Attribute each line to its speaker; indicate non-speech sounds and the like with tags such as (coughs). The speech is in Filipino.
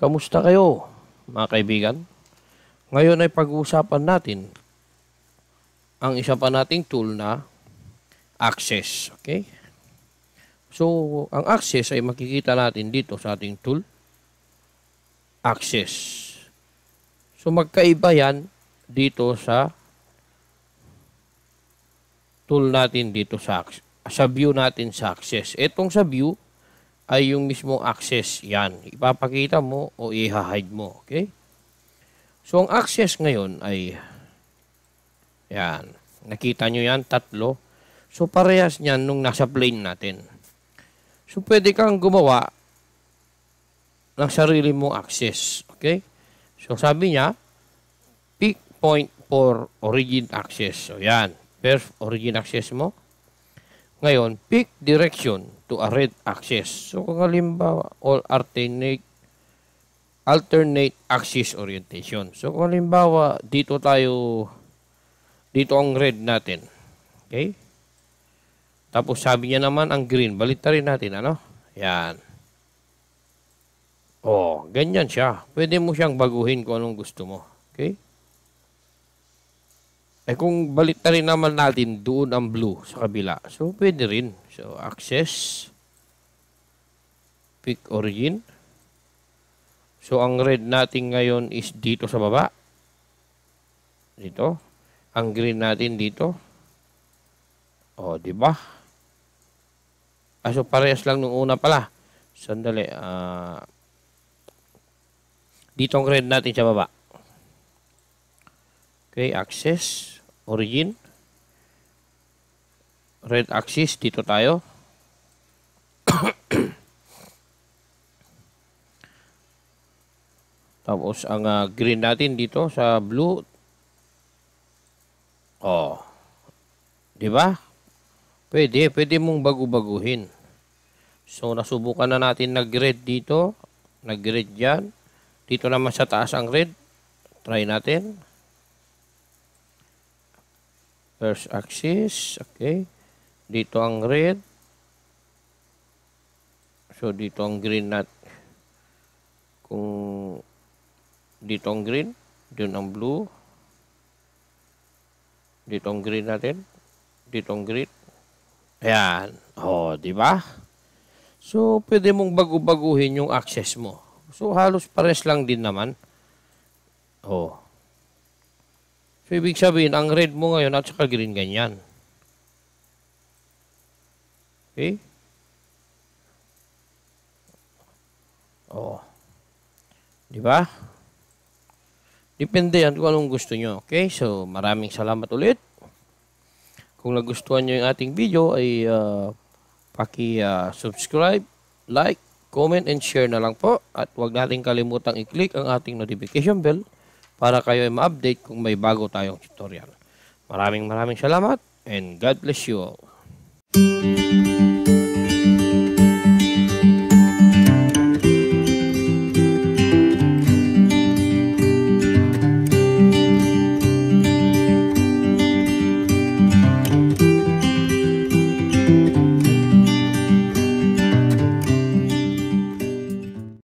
Speaker 1: Kamusta kayo, mga kaibigan? Ngayon ay pag-uusapan natin ang isa pa nating tool na access. Okay? So, ang access ay makikita natin dito sa ating tool. Access. So, magkaiba yan dito sa tool natin dito sa, sa view natin sa access. Itong sa view, ay yung mismong access. Yan. Ipapakita mo o i-hide mo. Okay? So, ang access ngayon ay yan. Nakita nyo yan? Tatlo. So, parehas niyan nung nasa plane natin. So, pwede kang gumawa ng sarili mong access. Okay? So, sabi niya, pick point for origin access. So, yan. First, origin access mo. Ngayon, pick direction to a red axis. So, kung halimbawa, all alternate, alternate axis orientation. So, kung halimbawa, dito tayo, dito ang red natin. Okay? Tapos, sabi niya naman ang green. Balita rin natin, ano? Yan. Oh, ganyan siya. Pwede mo siyang baguhin kung anong gusto mo. Okay? Eh kung balik na rin naman natin doon ang blue sa kabila. So pwede rin. So access. Pick origin. So ang red natin ngayon is dito sa baba. Dito. Ang green natin dito. O, di ba? Ah, so parehas lang nung una pala. Sandali. Ah, dito ang red natin sa baba. Okay, access origin red axis dito tayo (coughs) tapos ang uh, green natin dito sa blue oh di ba pwede pwede mong bago-baguhin so nasubukan na natin nag red dito nag red diyan dito naman sa taas ang red try natin First axis. Okay. Dito ang red. So, dito ang green nat. Kung dito ang green, dun ang blue. Dito ang green natin. Dito ang green. Ayan. oh, di ba? So, pwede mong bago-baguhin yung axis mo. So, halos pares lang din naman. Oh. So, ibig sabihin, ang red mo ngayon at saka green ganyan. Okay? Oo. Di ba? Depende yan kung anong gusto nyo. Okay? So, maraming salamat ulit. Kung nagustuhan nyo yung ating video, ay uh, paki-subscribe, uh, like, comment, and share na lang po. At huwag nating kalimutang i-click ang ating notification bell para kayo ay ma-update kung may bago tayong tutorial. Maraming maraming salamat and God bless you all.